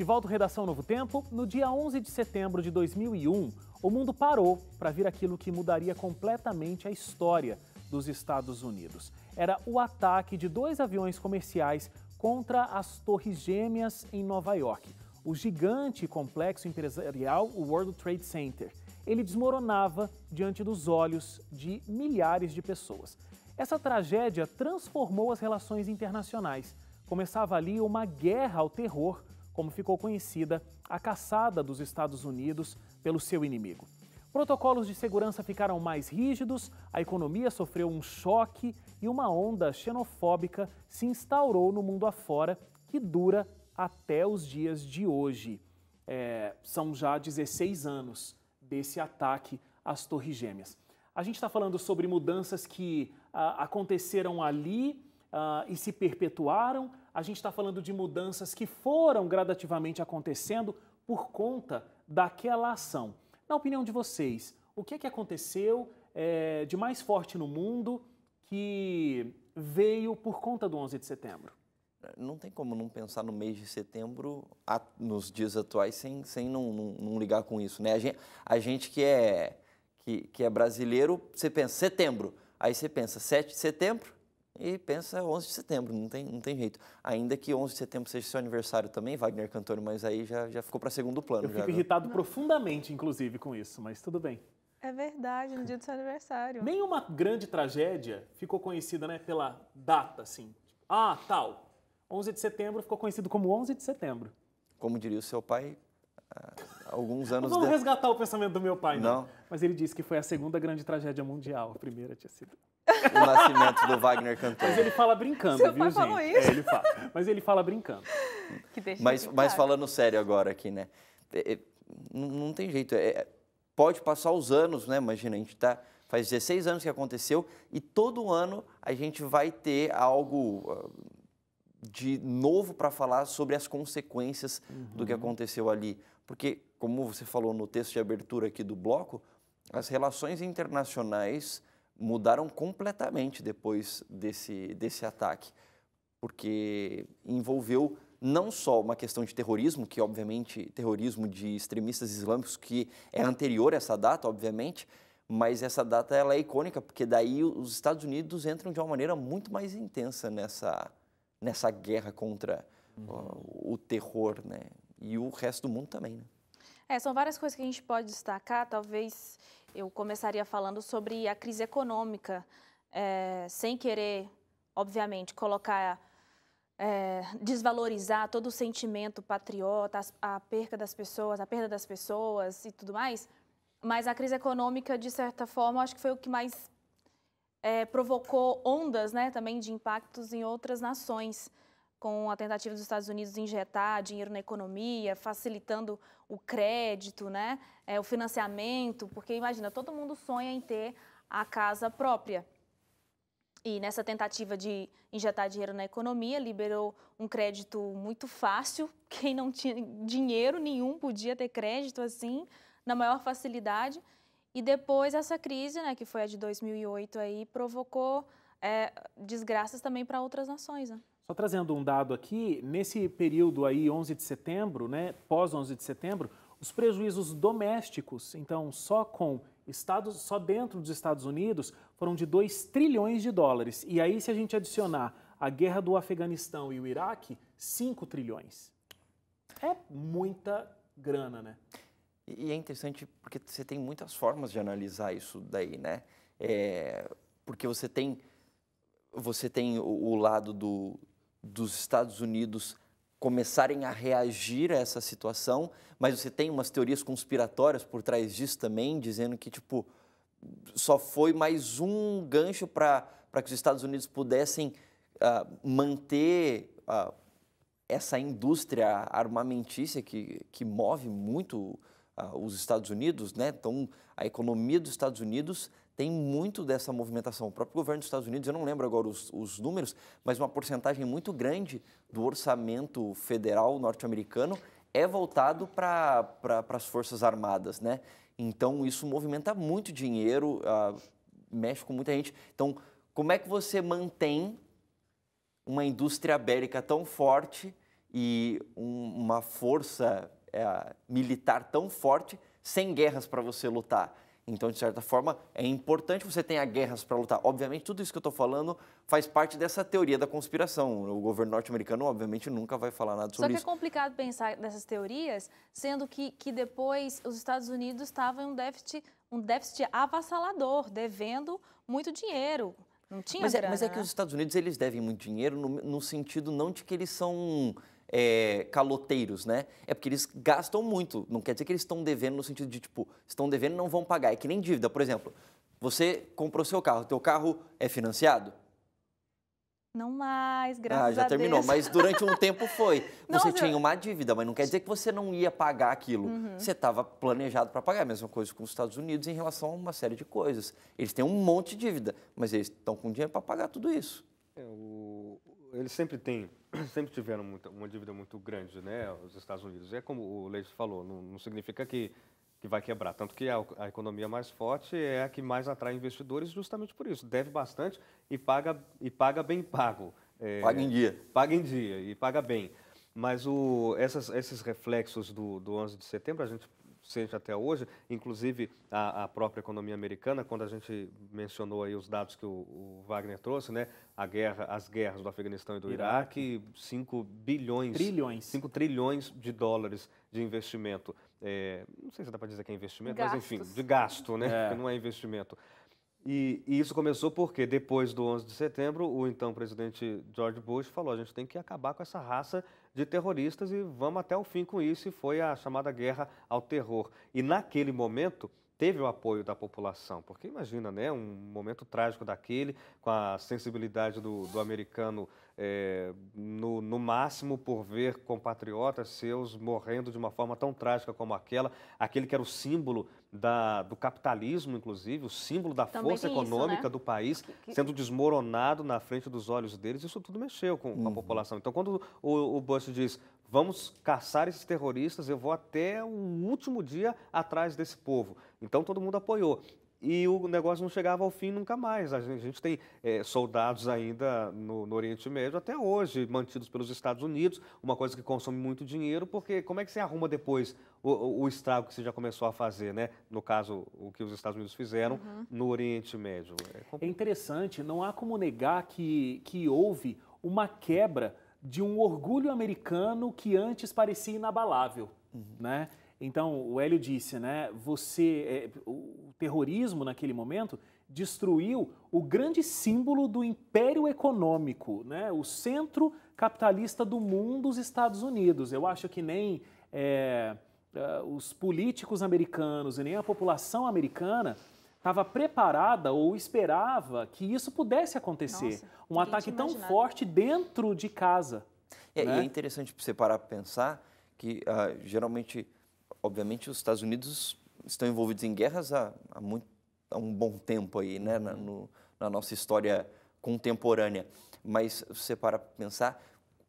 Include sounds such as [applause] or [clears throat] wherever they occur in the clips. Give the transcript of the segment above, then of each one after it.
De volta à Redação Novo Tempo, no dia 11 de setembro de 2001, o mundo parou para vir aquilo que mudaria completamente a história dos Estados Unidos. Era o ataque de dois aviões comerciais contra as Torres Gêmeas em Nova York. O gigante complexo empresarial, o World Trade Center, ele desmoronava diante dos olhos de milhares de pessoas. Essa tragédia transformou as relações internacionais. Começava ali uma guerra ao terror como ficou conhecida a caçada dos Estados Unidos pelo seu inimigo. Protocolos de segurança ficaram mais rígidos, a economia sofreu um choque e uma onda xenofóbica se instaurou no mundo afora que dura até os dias de hoje. É, são já 16 anos desse ataque às Torres Gêmeas. A gente está falando sobre mudanças que ah, aconteceram ali ah, e se perpetuaram, a gente está falando de mudanças que foram gradativamente acontecendo por conta daquela ação. Na opinião de vocês, o que é que aconteceu é, de mais forte no mundo que veio por conta do 11 de setembro? É, não tem como não pensar no mês de setembro, a, nos dias atuais, sem, sem não, não, não, ligar com isso. Né? A, gente, a gente que é, que, que é brasileiro, você pensa setembro, aí você pensa 7 de setembro, e pensa 11 de setembro, não tem, não tem jeito. Ainda que 11 de setembro seja seu aniversário também, Wagner Cantor mas aí já, já ficou para segundo plano. Eu já, fico né? irritado não. profundamente, inclusive, com isso, mas tudo bem. É verdade, no dia do seu aniversário. Nenhuma grande tragédia ficou conhecida né, pela data, assim. Ah, tal. 11 de setembro ficou conhecido como 11 de setembro. Como diria o seu pai, ah, alguns anos... Não vamos de... resgatar o pensamento do meu pai, não. não. Mas ele disse que foi a segunda grande tragédia mundial. A primeira tinha sido o nascimento do Wagner cantor. Mas ele fala brincando, Seu viu, pai gente? Falou isso. É, ele fala. Mas ele fala brincando. mas, mas falando sério agora aqui, né? É, é, não, tem jeito. É, é, pode passar os anos, né? Imagina, a gente tá. Faz 16 anos que aconteceu e todo ano a gente vai ter algo ah, de novo para falar sobre as consequências uhum. do que uhum. aconteceu ali. Porque, como você falou no texto de abertura aqui do bloco, as relações internacionais mudaram completamente depois desse, desse ataque, porque envolveu não só uma questão de terrorismo, que obviamente terrorismo de extremistas islâmicos que é anterior a essa data, obviamente, mas essa data ela é icônica porque daí os Estados Unidos entram de uma maneira muito mais intensa nessa nessa guerra contra uhum. o, o terror, né? E o resto do mundo também, né? É, são várias coisas que a gente pode destacar, talvez eu começaria falando sobre a crise econômica, é, sem querer, obviamente, colocar, é, desvalorizar todo o sentimento patriota, a, a perca das pessoas, a perda das pessoas e tudo mais, mas a crise econômica, de certa forma, acho que foi o que mais é, provocou ondas né, também de impactos em outras nações com a tentativa dos Estados Unidos de injetar dinheiro na economia, facilitando o crédito, né? É, o financiamento, porque imagina, todo mundo sonha em ter a casa própria. E nessa tentativa de injetar dinheiro na economia, liberou um crédito muito fácil. [laughs] Quem não tinha dinheiro nenhum podia ter crédito assim, na maior facilidade. E depois essa crise, né, que foi a de 2008 aí, provocou é, desgraças também para outras nações. Né? Só trazendo um dado aqui, nesse período aí, 11 de setembro, né, pós 11 de setembro, os prejuízos domésticos, então só com estados, só dentro dos Estados Unidos, foram de 2 trilhões de dólares. E aí se a gente adicionar a guerra do Afeganistão e o Iraque, 5 trilhões. É muita grana, né? E é interessante porque você tem muitas formas de analisar isso daí, né? É, porque você tem você tem o, o lado do, dos Estados Unidos começarem a reagir a essa situação, mas você tem umas teorias conspiratórias por trás disso também, dizendo que tipo só foi mais um gancho para que os Estados Unidos pudessem uh, manter uh, essa indústria armamentícia que, que move muito uh, os Estados Unidos, né? Então, a economia dos Estados Unidos tem muito dessa movimentação. O próprio governo dos Estados Unidos, eu não lembro agora os, os números, mas uma porcentagem muito grande do orçamento federal norte-americano é voltado para pra, as Forças Armadas, né? Então, isso movimenta muito dinheiro, ah, mexe com muita gente. Então, como é que você mantém uma indústria bélica tão forte e um, uma força eh, militar tão forte sem guerras para você lutar? Então, de certa forma, é importante você tenha guerras para lutar. Obviamente, tudo isso que eu estou falando faz parte dessa teoria da conspiração. O governo norte-americano, obviamente, nunca vai falar nada sobre isso. Só que é complicado pensar nessas teorias, sendo que, que depois os Estados Unidos estavam em um déficit, um déficit avassalador, devendo muito dinheiro. Não tinha mas grana, é, mas é né? que os Estados Unidos eles devem muito dinheiro no, no sentido não de que eles são é, caloteiros, né? É porque eles gastam muito. Não quer dizer que eles estão devendo no sentido de, tipo, estão devendo e não vão pagar. É que nem dívida. Por exemplo, você comprou seu carro, teu carro é financiado? Não mais, ah, graças a Deus. Ah, já terminou, Deus. mas durante um tempo foi. [laughs] você tinha uma dívida, mas não quer dizer que você não ia pagar aquilo. Uhum. Você estava planejado para pagar. A mesma coisa com os Estados Unidos em relação a uma série de coisas. Eles têm um monte de dívida, mas eles estão com dinheiro para pagar tudo isso. É, o, eles sempre têm, [clears throat] sempre tiveram muita, uma dívida muito grande, né, os Estados Unidos. E é como o Leite falou, não, não significa que, que vai quebrar. Tanto que a, a, economia mais forte é a que mais atrai investidores justamente por isso. Deve bastante e paga, e paga bem pago. É, paga em dia. Paga em dia e paga bem. Mas o, essas, esses reflexos do, do 11 de setembro, a gente seja até hoje, inclusive a, a, própria economia americana, quando a gente mencionou aí os dados que o, o Wagner trouxe, né? A guerra, as guerras do Afeganistão e do Iraque, 5 bilhões. 5 trilhões de dólares de investimento. É, não sei se dá para dizer que é investimento, Gastos. mas enfim, de gasto, né? É. [laughs] Não é investimento. E, e, isso começou porque depois do 11 de setembro, o então presidente George Bush falou: a gente tem que acabar com essa raça de terroristas e vamos até o fim com isso, e foi a chamada guerra ao terror. E naquele momento teve o apoio da população, porque imagina, né, um momento trágico daquele, com a sensibilidade do, do americano é, no, no, máximo por ver compatriotas seus morrendo de uma forma tão trágica como aquela, aquele que era o símbolo da, do capitalismo, inclusive, o símbolo da Também força econômica isso, né? do país que... sendo desmoronado na frente dos olhos deles, isso tudo mexeu com, uhum. a população. Então, quando o, o Bush diz vamos caçar esses terroristas, eu vou até o último dia atrás desse povo. Então todo mundo apoiou e o negócio não chegava ao fim nunca mais. A gente, a gente tem é, soldados ainda no, no, Oriente Médio até hoje, mantidos pelos Estados Unidos, uma coisa que consome muito dinheiro, porque como é que você arruma depois o, o estrago que você já começou a fazer, né? No caso, o que os Estados Unidos fizeram uhum. no Oriente Médio. É, é interessante, não há como negar que, que houve uma quebra de um orgulho americano que antes parecia inabalável. Uhum. Né? Então, o Hélio disse, né? Você, é, o terrorismo naquele momento destruiu o grande símbolo do império econômico, né? O centro capitalista do mundo, os Estados Unidos. Eu acho que nem é, é os políticos americanos e nem a população americana estava preparada ou esperava que isso pudesse acontecer. Nossa, um ataque tão forte dentro de casa. É, né? E é né? interessante você parar para pensar que uh, geralmente obviamente, os Estados Unidos estão envolvidos em guerras há, há, muito, há um bom tempo aí, né? Na, uhum. no, na nossa história contemporânea. Mas você para pensar,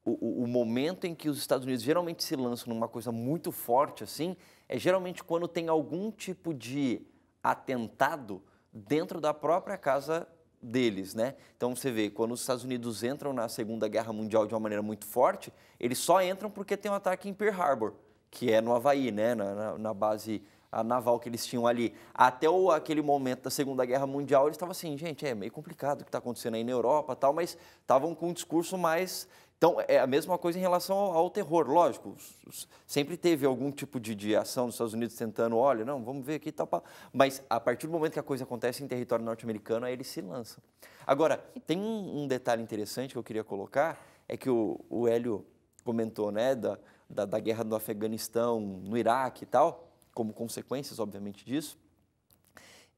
o, o, momento em que os Estados Unidos geralmente se lançam numa coisa muito forte assim, é geralmente quando tem algum tipo de atentado dentro da própria casa deles, né? Então você vê, quando os Estados Unidos entram na Segunda Guerra Mundial de uma maneira muito forte, eles só entram porque tem um ataque em Pearl Harbor que é no Havaí, né? na, na, na base a naval que eles tinham ali. Até o, aquele momento da Segunda Guerra Mundial, eles estavam assim, gente, é meio complicado o que está acontecendo aí na Europa tal, mas estavam com um discurso mais. Então, é a mesma coisa em relação ao, ao terror, lógico. Sempre teve algum tipo de, de ação dos Estados Unidos tentando, olha, não, vamos ver aqui e tal. Pá. Mas a partir do momento que a coisa acontece em território norte-americano, aí eles se lançam. Agora, tem um, um, detalhe interessante que eu queria colocar, é que o, o Hélio comentou, né, da, da, da guerra no Afeganistão, no Iraque e tal, como consequências, obviamente, disso.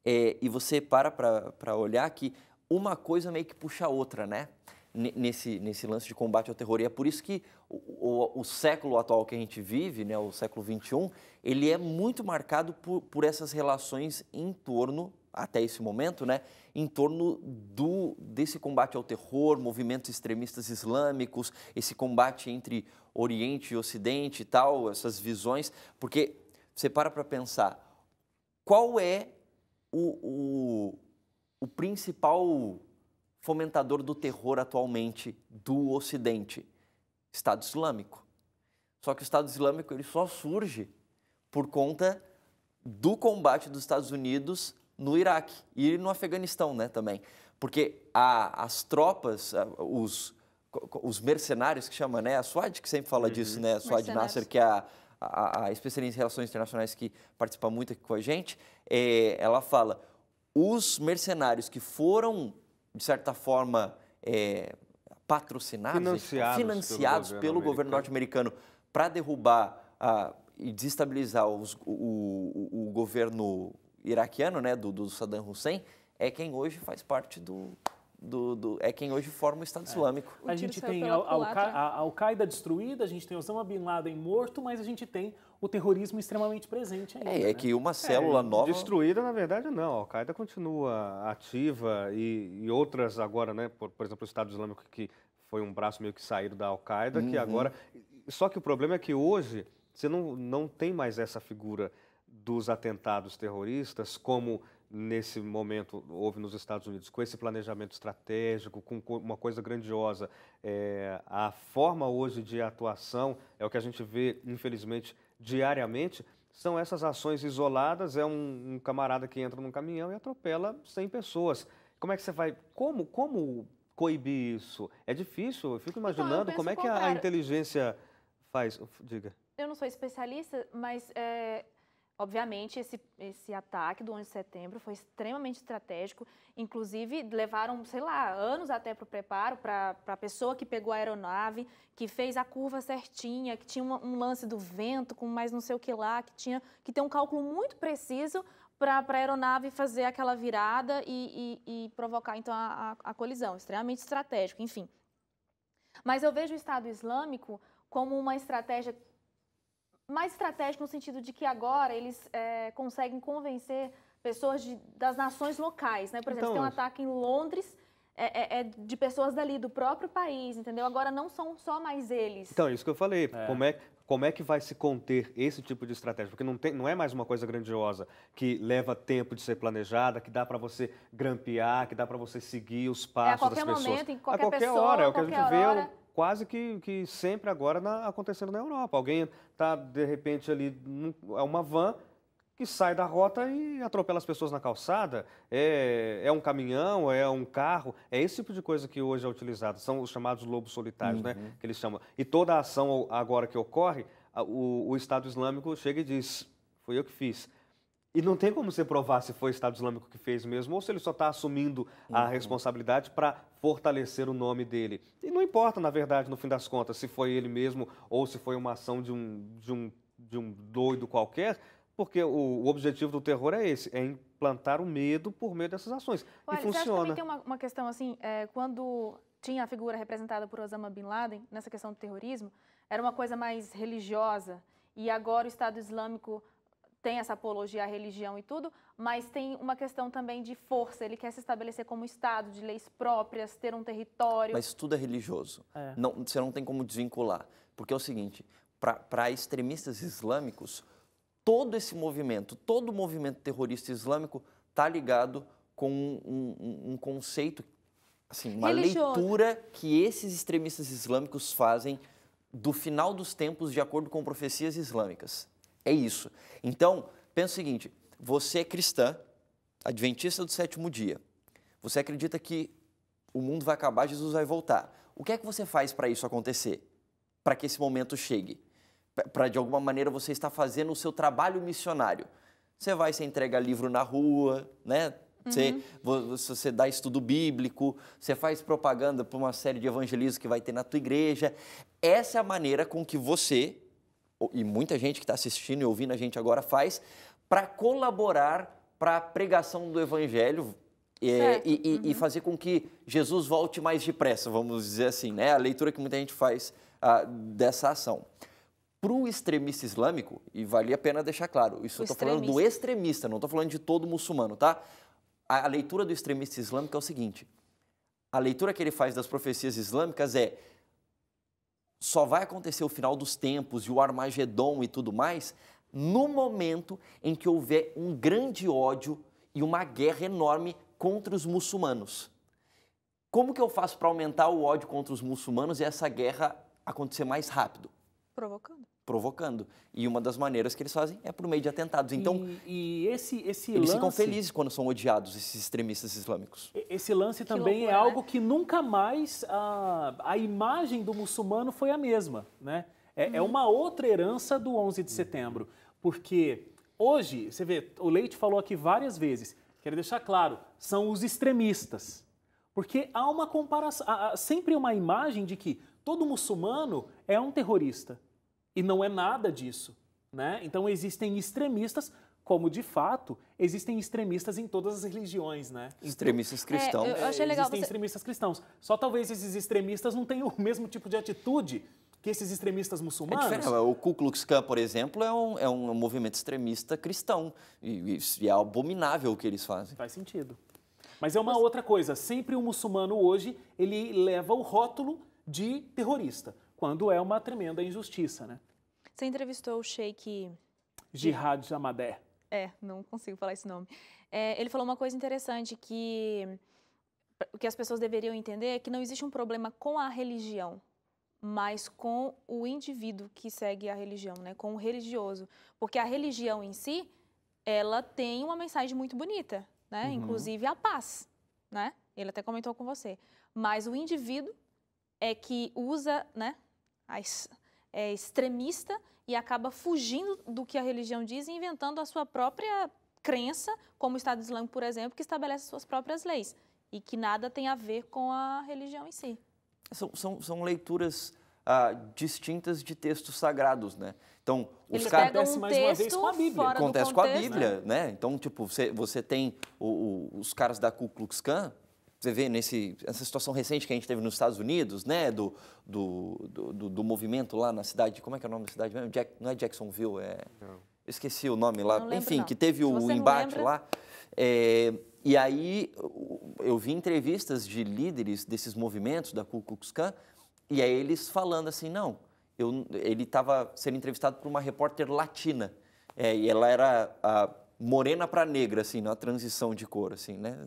É, e você para para olhar que uma coisa meio que puxa a outra, né? Nesse, nesse lance de combate ao terror. E é por isso que o, o, o século atual que a gente vive, né, o século XXI, ele é muito marcado por, por essas relações em torno, até esse momento, né, em torno do, desse combate ao terror, movimentos extremistas islâmicos, esse combate entre Oriente e Ocidente e tal, essas visões, porque você para para pensar, qual é o, o, o principal fomentador do terror atualmente do Ocidente? Estado Islâmico. Só que o Estado Islâmico ele só surge por conta do combate dos Estados Unidos no Iraque e no Afeganistão, né, também, porque a, as tropas, os os mercenários que chama, né? A Suad que sempre fala uhum. disso, né? A Suad Nasser, que é a, a, a, especialista em relações internacionais que participa muito aqui com a gente, é, ela fala, os mercenários que foram, de certa forma, é, patrocinados, financiados, financiados pelo, governo norte-americano para derrubar e desestabilizar os, o, o, o, governo iraquiano, né, do, do Saddam Hussein, é quem hoje faz parte do do, do, é quem hoje forma o Estado é. Islâmico. a gente tem a, Al-Qaeda destruída, a gente tem Osama Bin Laden morto, mas a gente tem o terrorismo extremamente presente ainda. É, é né? que uma célula é, nova... Destruída, na verdade, não. A Al-Qaeda continua ativa e, e, outras agora, né? Por, por, exemplo, o Estado Islâmico, que foi um braço meio que saído da Al-Qaeda, uhum. que agora... Só que o problema é que hoje você não, não tem mais essa figura dos atentados terroristas, como nesse momento houve nos Estados Unidos, com esse planejamento estratégico, com uma coisa grandiosa, é, a forma hoje de atuação é o que a gente vê, infelizmente, diariamente. São essas ações isoladas, é um, um camarada que entra num caminhão e atropela 100 pessoas. Como é que você vai. Como, como coibir isso? É difícil, eu fico então, imaginando então, eu como é que a, a, inteligência faz. Diga. Eu não sou especialista, mas é, Obviamente, esse, esse ataque do 11 de setembro foi extremamente estratégico, inclusive levaram, sei lá, anos até para o preparo, para a pessoa que pegou a aeronave, que fez a curva certinha, que tinha uma, um lance do vento com mais não sei o que lá, que tinha que ter um cálculo muito preciso para a aeronave fazer aquela virada e, e, e provocar, então, a, a, a colisão. Extremamente estratégico, enfim. Mas eu vejo o Estado Islâmico como uma estratégia mais estratégico no sentido de que agora eles é, conseguem convencer pessoas de, das nações locais, né? Por exemplo, então, tem um então, ataque em Londres é, é, é, de pessoas dali, do próprio país, entendeu? Agora não são só mais eles. Então, é isso que eu falei. É. Como, é, como é que vai se conter esse tipo de estratégia? Porque não, tem, não é mais uma coisa grandiosa que leva tempo de ser planejada, que dá para você grampear, que dá para você seguir os é, passos das pessoas. A qualquer momento, em qualquer, a qualquer pessoa, hora, é o que a gente vê quase que, que sempre agora na, acontecendo na Europa. Alguém está, de repente, ali, é uma van que sai da rota e atropela as pessoas na calçada. É, é um caminhão, é um carro, é esse tipo de coisa que hoje é utilizado. São os chamados lobos solitários, né, uhum. né? Que eles chamam. E toda a ação agora que ocorre, o, o Estado Islâmico chega e diz: foi eu que fiz. E não tem como você provar se foi o Estado Islâmico que fez mesmo ou se ele só está assumindo uhum. a responsabilidade para fortalecer o nome dele. E não importa, na verdade, no fim das contas, se foi ele mesmo ou se foi uma ação de um, de um, de um doido qualquer, porque o, o objetivo do terror é esse, é implantar o medo por meio dessas ações. Olha, e funciona. Você acha que tem uma, uma questão assim, é, quando tinha a figura representada por Osama Bin Laden nessa questão do terrorismo, era uma coisa mais religiosa e agora o Estado Islâmico tem essa apologia à religião e tudo, mas tem uma questão também de força. Ele quer se estabelecer como Estado, de leis próprias, ter um território. Mas tudo é religioso. É. Não, você não tem como desvincular. Porque é o seguinte: para extremistas islâmicos, todo esse movimento, todo movimento terrorista islâmico está ligado com um, um, um, conceito, assim, uma religioso. leitura que esses extremistas islâmicos fazem do final dos tempos de acordo com profecias islâmicas. É isso. Então, pensa o seguinte: você é cristã, adventista do sétimo dia. Você acredita que o mundo vai acabar, Jesus vai voltar. O que é que você faz para isso acontecer? Para que esse momento chegue? Para de alguma maneira você estar fazendo o seu trabalho missionário. Você vai, você entrega livro na rua, né? Você, uhum. você dá estudo bíblico, você faz propaganda para uma série de evangelistas que vai ter na tua igreja. Essa é a maneira com que você e muita gente que está assistindo e ouvindo a gente agora faz, para colaborar para a pregação do Evangelho é, e, uhum. e, fazer com que Jesus volte mais depressa, vamos dizer assim, né? A leitura que muita gente faz ah, dessa ação. Para o extremista islâmico, e vale a pena deixar claro, isso eu estou falando do extremista, não estou falando de todo muçulmano, tá? A, a leitura do extremista islâmico é o seguinte: a leitura que ele faz das profecias islâmicas é só vai acontecer o final dos tempos e o Armagedon e tudo mais no momento em que houver um grande ódio e uma guerra enorme contra os muçulmanos. Como que eu faço para aumentar o ódio contra os muçulmanos e essa guerra acontecer mais rápido? Provocando provocando. E uma das maneiras que eles fazem é por meio de atentados. Então, e, e esse, esse eles lance, ficam felizes quando são odiados, esses extremistas islâmicos. Esse lance também é loucura, é algo né? que nunca mais a, a imagem do muçulmano foi a mesma. Né? É, hum. é uhum. uma outra herança do 11 de setembro, porque hoje, você vê, o Leite falou aqui várias vezes, quero deixar claro, são os extremistas. Porque há uma comparação, há sempre uma imagem de que todo muçulmano é um terrorista. E não é nada disso. Né? Então existem extremistas, como de fato existem extremistas em todas as religiões, né? Então, extremistas é, cristãos. É, eu achei é, legal existem você... extremistas cristãos. Só talvez esses extremistas não tenham o mesmo tipo de atitude que esses extremistas é muçulmanos. É O Ku Klux Klan, por exemplo, é um, é um movimento extremista cristão. E, e é abominável o que eles fazem. Faz sentido. Mas é uma outra coisa. Sempre o um muçulmano hoje, ele leva o rótulo de terrorista quando é uma tremenda injustiça, né? Você entrevistou o Sheik... Jihad Jamadé. É, não consigo falar esse nome. É, ele falou uma coisa interessante que o que as pessoas deveriam entender é que não existe um problema com a religião, mas com o indivíduo que segue a religião, né? Com o religioso, porque a religião em si, ela tem uma mensagem muito bonita, né? Uhum. Inclusive a paz, né? Ele até comentou com você. Mas o indivíduo é que usa, né? é, extremista e acaba fugindo do que a religião diz e inventando a sua própria crença, como o Estado Islâmico, por exemplo, que estabelece suas próprias leis e que nada tem a ver com a religião em si. São, são, são leituras ah, distintas de textos sagrados, né? Então, os caras... Acontece um mais uma vez com a Bíblia. Acontece contexto, com a Bíblia, né? né? Então, tipo, você, você tem o, o, os caras da Ku Klux Klan, você vê nesse, nessa situação recente que a gente teve nos Estados Unidos, né, do, do, do, do movimento lá na cidade, como é que é o nome da cidade mesmo? Jack, não é Jacksonville, é... Não. Esqueci o nome lá. Lembro, Enfim, não. que teve o embate lá. É, e aí eu vi entrevistas de líderes desses movimentos da Ku Klux Klan e aí eles falando assim, não, eu, ele estava sendo entrevistado por uma repórter latina é, e ela era a morena para negra, assim, na transição de cor, assim, né?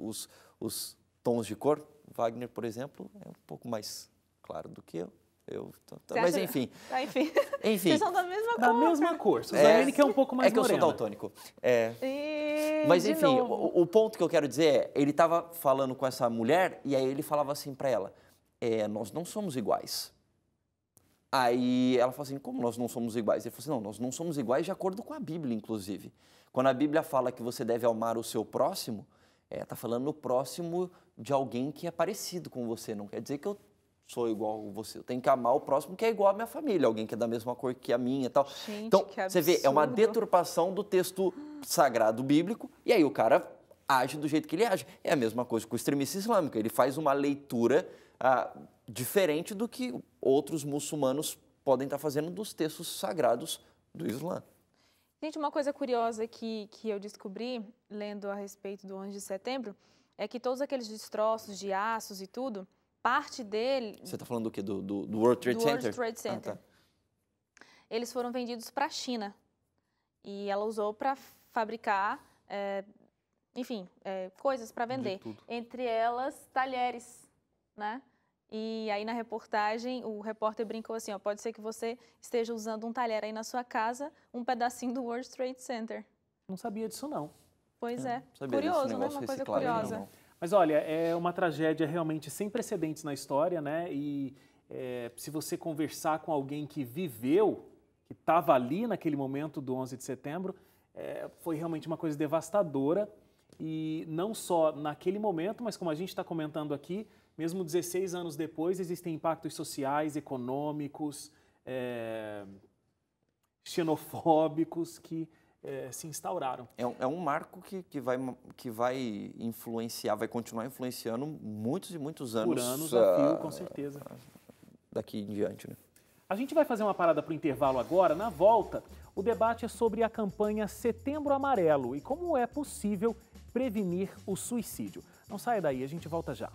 Os, os tons de cor, Wagner, por exemplo, é um pouco mais claro do que eu. Eu, mas enfim. [laughs] Tá, enfim. [laughs] enfim. Vocês são da mesma da cor. Da mesma cor. Suzane é, que é um pouco mais É que morena. eu sou daltônico. É. E... Mas enfim, o, o, ponto que eu quero dizer é, ele estava falando com essa mulher e aí ele falava assim para ela, é, nós não somos iguais. Aí ela falou assim: como nós não somos iguais? Ele falou assim: não, nós não somos iguais de acordo com a Bíblia, inclusive. Quando a Bíblia fala que você deve amar o seu próximo, está é, tá falando o próximo de alguém que é parecido com você. Não quer dizer que eu sou igual a você. Eu tenho que amar o próximo que é igual à minha família, alguém que é da mesma cor que a minha tal. Gente, então, você vê, é uma deturpação do texto sagrado bíblico, e aí o cara age do jeito que ele age. É a mesma coisa com o extremista islâmico. Ele faz uma leitura ah, diferente do que outros muçulmanos podem estar fazendo dos textos sagrados do Islã. Gente, uma coisa curiosa que, que eu descobri lendo a respeito do 11 de setembro é que todos aqueles destroços de aços e tudo, parte dele. Você está falando do quê? Do, do, do, World Trade do Center? World Trade ah, Center. Ah, tá. Eles foram vendidos para a China. E ela usou para fabricar, é, enfim, é, coisas para vender. Entre elas, talheres né? E aí na reportagem o repórter brincou assim, ó, pode ser que você esteja usando um talher aí na sua casa, um pedacinho do World Trade Center. Não sabia disso não. Pois é. é. Curioso, né? Uma coisa né, curiosa. Não. Mas olha, é uma tragédia realmente sem precedentes na história, né? E é, se você conversar com alguém que viveu, que estava ali naquele momento do 11 de setembro, é, foi realmente uma coisa devastadora. E não só naquele momento, mas como a gente está comentando aqui, mesmo 16 anos depois, existem impactos sociais, econômicos, é, xenofóbicos que é, se instauraram. É, é um marco que, que, vai, que vai influenciar, vai continuar influenciando muitos e muitos anos. Por anos com ah, certeza. Daqui em diante, né? A gente vai fazer uma parada para o intervalo agora. Na volta, o debate é sobre a campanha Setembro Amarelo e como é possível prevenir o suicídio. Não saia daí, a gente volta já.